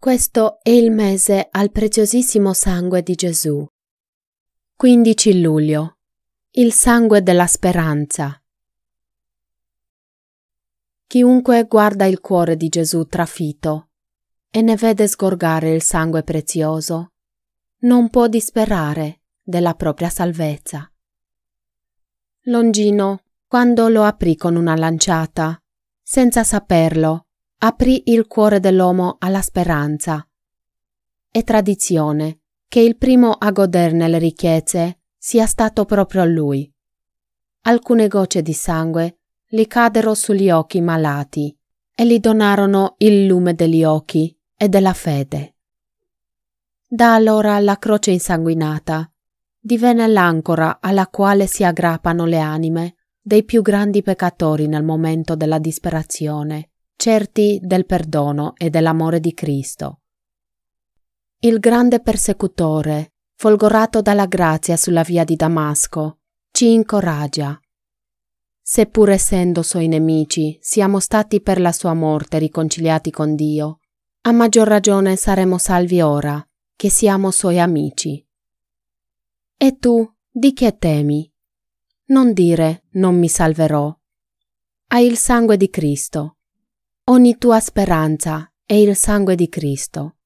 Questo è il mese al preziosissimo sangue di Gesù. 15 luglio. Il sangue della speranza. Chiunque guarda il cuore di Gesù trafitto e ne vede sgorgare il sangue prezioso, non può disperare della propria salvezza. Longino, quando lo aprì con una lanciata, senza saperlo, aprì il cuore dell'uomo alla speranza. È tradizione che il primo a goderne le ricchezze sia stato proprio lui. Alcune gocce di sangue gli caddero sugli occhi malati e gli donarono il lume degli occhi e della fede. Da allora la croce insanguinata divenne l'ancora alla quale si aggrappano le anime dei più grandi peccatori nel momento della disperazione certi del perdono e dell'amore di Cristo. Il grande persecutore, folgorato dalla grazia sulla via di Damasco, ci incoraggia. Seppur essendo suoi nemici, siamo stati per la sua morte riconciliati con Dio, a maggior ragione saremo salvi ora, che siamo suoi amici. E tu, di che temi? Non dire non mi salverò. Hai il sangue di Cristo, Ogni tua speranza è il sangue di Cristo.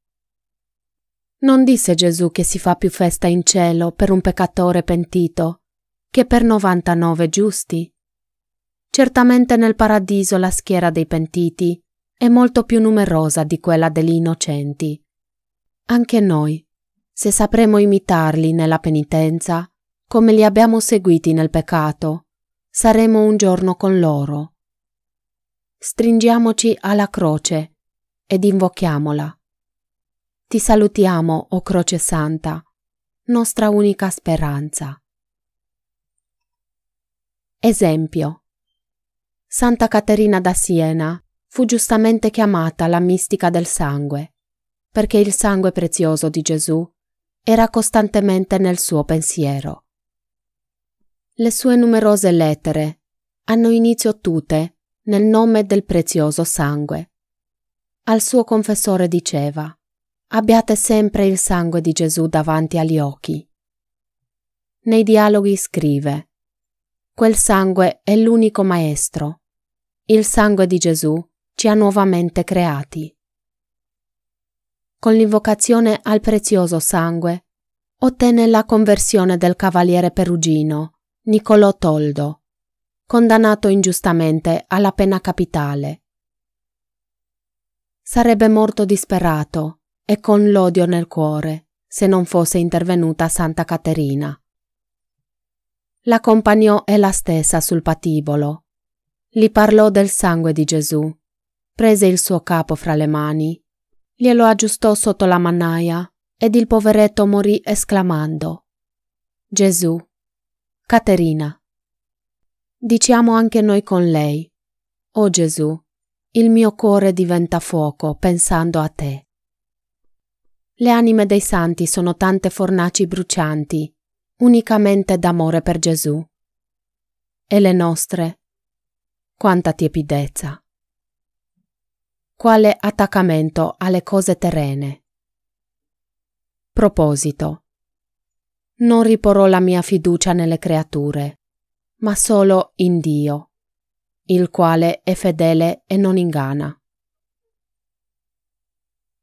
Non disse Gesù che si fa più festa in cielo per un peccatore pentito che per 99 giusti. Certamente nel paradiso la schiera dei pentiti è molto più numerosa di quella degli innocenti. Anche noi, se sapremo imitarli nella penitenza, come li abbiamo seguiti nel peccato, saremo un giorno con loro stringiamoci alla croce ed invochiamola. Ti salutiamo, o Croce Santa, nostra unica speranza. Esempio. Santa Caterina da Siena fu giustamente chiamata la mistica del sangue, perché il sangue prezioso di Gesù era costantemente nel suo pensiero. Le sue numerose lettere hanno inizio tutte nel nome del prezioso sangue. Al suo confessore diceva, abbiate sempre il sangue di Gesù davanti agli occhi. Nei dialoghi scrive, quel sangue è l'unico maestro. Il sangue di Gesù ci ha nuovamente creati. Con l'invocazione al prezioso sangue ottenne la conversione del cavaliere perugino Niccolò Toldo condannato ingiustamente alla pena capitale. Sarebbe morto disperato e con l'odio nel cuore se non fosse intervenuta Santa Caterina. L'accompagnò ella stessa sul patibolo, gli parlò del sangue di Gesù, prese il suo capo fra le mani, glielo aggiustò sotto la mannaia ed il poveretto morì esclamando Gesù, Caterina diciamo anche noi con lei, O oh Gesù, il mio cuore diventa fuoco pensando a te. Le anime dei santi sono tante fornaci brucianti, unicamente d'amore per Gesù. E le nostre? Quanta tiepidezza! Quale attaccamento alle cose terrene! Proposito. Non riporrò la mia fiducia nelle creature, ma solo in Dio, il quale è fedele e non ingana.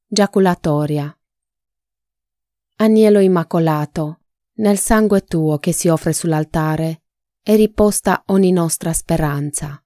Giaculatoria Agnello immacolato, nel sangue tuo che si offre sull'altare è riposta ogni nostra speranza.